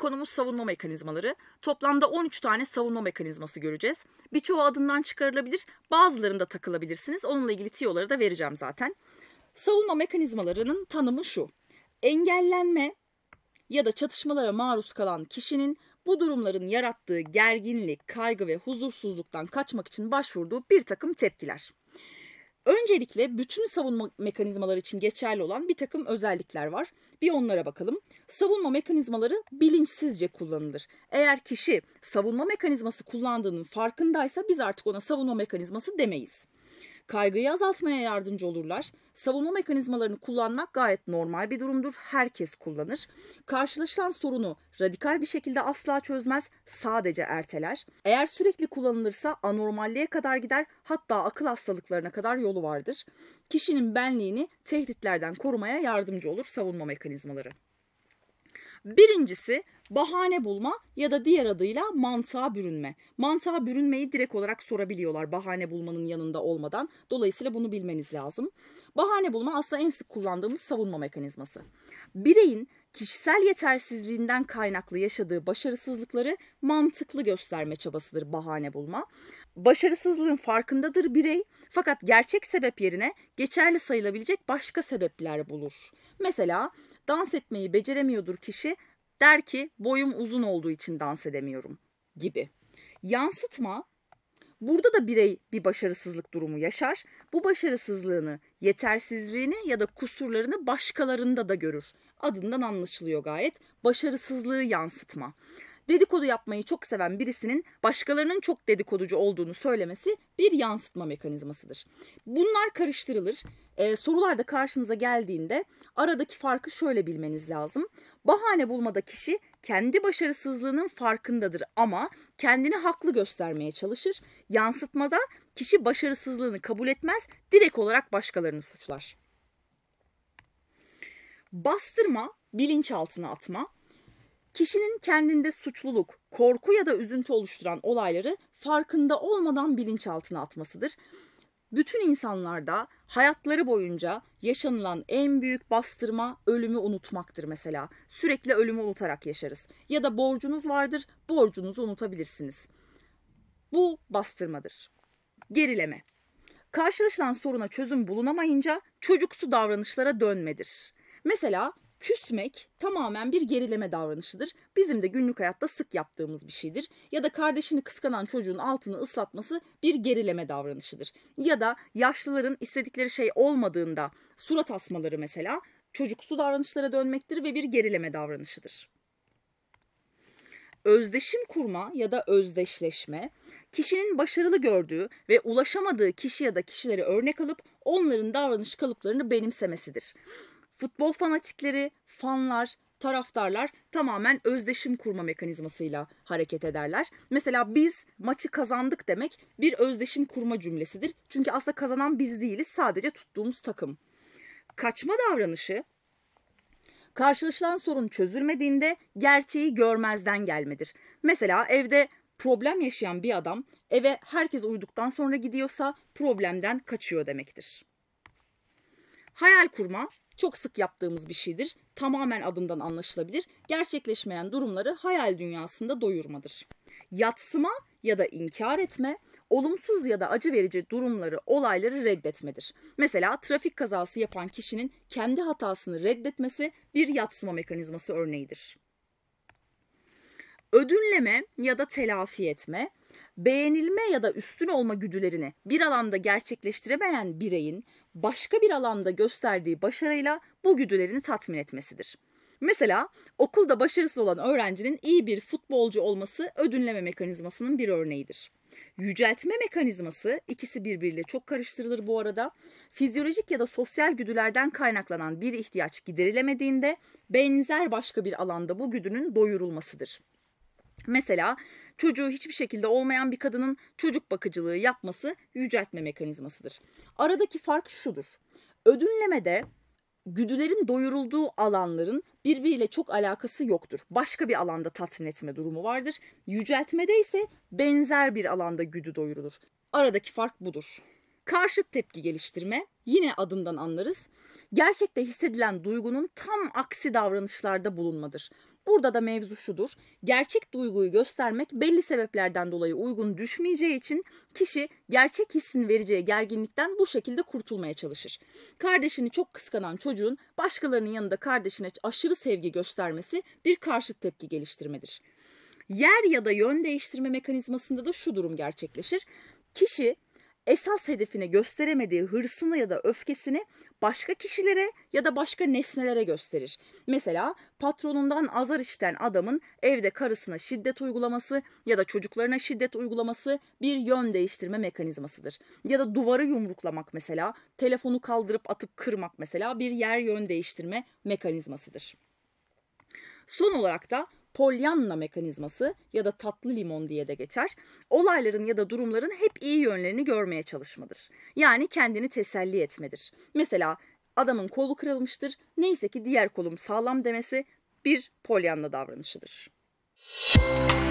konumuz savunma mekanizmaları. Toplamda 13 tane savunma mekanizması göreceğiz. Birçoğu adından çıkarılabilir, bazılarında takılabilirsiniz. Onunla ilgili tiyoları da vereceğim zaten. Savunma mekanizmalarının tanımı şu. Engellenme ya da çatışmalara maruz kalan kişinin bu durumların yarattığı gerginlik, kaygı ve huzursuzluktan kaçmak için başvurduğu bir takım tepkiler. Öncelikle bütün savunma mekanizmaları için geçerli olan bir takım özellikler var. Bir onlara bakalım. Savunma mekanizmaları bilinçsizce kullanılır. Eğer kişi savunma mekanizması kullandığının farkındaysa biz artık ona savunma mekanizması demeyiz. Kaygıyı azaltmaya yardımcı olurlar. Savunma mekanizmalarını kullanmak gayet normal bir durumdur. Herkes kullanır. Karşılaşılan sorunu radikal bir şekilde asla çözmez, sadece erteler. Eğer sürekli kullanılırsa anormalliğe kadar gider, hatta akıl hastalıklarına kadar yolu vardır. Kişinin benliğini tehditlerden korumaya yardımcı olur savunma mekanizmaları. Birincisi bahane bulma ya da diğer adıyla mantığa bürünme. Mantığa bürünmeyi direkt olarak sorabiliyorlar bahane bulmanın yanında olmadan. Dolayısıyla bunu bilmeniz lazım. Bahane bulma aslında en sık kullandığımız savunma mekanizması. Bireyin kişisel yetersizliğinden kaynaklı yaşadığı başarısızlıkları mantıklı gösterme çabasıdır bahane bulma. Başarısızlığın farkındadır birey fakat gerçek sebep yerine geçerli sayılabilecek başka sebepler bulur. Mesela dans etmeyi beceremiyordur kişi Der ki boyum uzun olduğu için dans edemiyorum gibi. Yansıtma Burada da birey bir başarısızlık durumu yaşar. Bu başarısızlığını, yetersizliğini ya da kusurlarını başkalarında da görür. Adından anlaşılıyor gayet. Başarısızlığı yansıtma. Dedikodu yapmayı çok seven birisinin başkalarının çok dedikoducu olduğunu söylemesi bir yansıtma mekanizmasıdır. Bunlar karıştırılır. Ee, sorularda karşınıza geldiğinde aradaki farkı şöyle bilmeniz lazım. Bahane bulmada kişi kendi başarısızlığının farkındadır ama kendini haklı göstermeye çalışır. Yansıtmada kişi başarısızlığını kabul etmez, direkt olarak başkalarını suçlar. Bastırma, bilinçaltına atma, Kişinin kendinde suçluluk, korku ya da üzüntü oluşturan olayları farkında olmadan bilinçaltına atmasıdır. Bütün insanlarda Hayatları boyunca yaşanılan en büyük bastırma ölümü unutmaktır mesela. Sürekli ölümü unutarak yaşarız. Ya da borcunuz vardır, borcunuzu unutabilirsiniz. Bu bastırmadır. Gerileme. Karşılaşılan soruna çözüm bulunamayınca çocuksu davranışlara dönmedir. Mesela küsmek tamamen bir gerileme davranışıdır. Bizim de günlük hayatta sık yaptığımız bir şeydir. Ya da kardeşini kıskanan çocuğun altını ıslatması bir gerileme davranışıdır. Ya da yaşlıların istedikleri şey olmadığında surat asmaları mesela çocuksu davranışlara dönmektir ve bir gerileme davranışıdır. Özdeşim kurma ya da özdeşleşme kişinin başarılı gördüğü ve ulaşamadığı kişi ya da kişileri örnek alıp onların davranış kalıplarını benimsemesidir futbol fanatikleri, fanlar, taraftarlar tamamen özdeşim kurma mekanizmasıyla hareket ederler. Mesela biz maçı kazandık demek bir özdeşim kurma cümlesidir. Çünkü aslında kazanan biz değiliz sadece tuttuğumuz takım. Kaçma davranışı karşılaşılan sorun çözülmediğinde gerçeği görmezden gelmedir. Mesela evde problem yaşayan bir adam eve herkes uyuduktan sonra gidiyorsa problemden kaçıyor demektir. Hayal kurma çok sık yaptığımız bir şeydir. Tamamen adından anlaşılabilir. Gerçekleşmeyen durumları hayal dünyasında doyurmadır. Yatsıma ya da inkar etme, olumsuz ya da acı verici durumları, olayları reddetmedir. Mesela trafik kazası yapan kişinin kendi hatasını reddetmesi bir yatsıma mekanizması örneğidir. Ödünleme ya da telafi etme, beğenilme ya da üstün olma güdülerini bir alanda gerçekleştiremeyen bireyin başka bir alanda gösterdiği başarıyla bu güdülerini tatmin etmesidir. Mesela okulda başarısız olan öğrencinin iyi bir futbolcu olması ödünleme mekanizmasının bir örneğidir. Yüceltme mekanizması ikisi birbiriyle çok karıştırılır bu arada. Fizyolojik ya da sosyal güdülerden kaynaklanan bir ihtiyaç giderilemediğinde benzer başka bir alanda bu güdünün doyurulmasıdır. Mesela çocuğu hiçbir şekilde olmayan bir kadının çocuk bakıcılığı yapması yüceltme mekanizmasıdır. Aradaki fark şudur. Ödünlemede güdülerin doyurulduğu alanların birbiriyle çok alakası yoktur. Başka bir alanda tatmin etme durumu vardır. Yüceltmede ise benzer bir alanda güdü doyurulur. Aradaki fark budur. Karşıt tepki geliştirme yine adından anlarız gerçekte hissedilen duygunun tam aksi davranışlarda bulunmadır. Burada da mevzu şudur. Gerçek duyguyu göstermek belli sebeplerden dolayı uygun düşmeyeceği için kişi gerçek hissin vereceği gerginlikten bu şekilde kurtulmaya çalışır. Kardeşini çok kıskanan çocuğun başkalarının yanında kardeşine aşırı sevgi göstermesi bir karşıt tepki geliştirmedir. Yer ya da yön değiştirme mekanizmasında da şu durum gerçekleşir. Kişi esas hedefine gösteremediği hırsını ya da öfkesini başka kişilere ya da başka nesnelere gösterir. Mesela patronundan azar işten adamın evde karısına şiddet uygulaması ya da çocuklarına şiddet uygulaması bir yön değiştirme mekanizmasıdır. Ya da duvarı yumruklamak mesela, telefonu kaldırıp atıp kırmak mesela bir yer yön değiştirme mekanizmasıdır. Son olarak da polyanna mekanizması ya da tatlı limon diye de geçer. Olayların ya da durumların hep iyi yönlerini görmeye çalışmadır. Yani kendini teselli etmedir. Mesela adamın kolu kırılmıştır. Neyse ki diğer kolum sağlam demesi bir polyanna davranışıdır. Müzik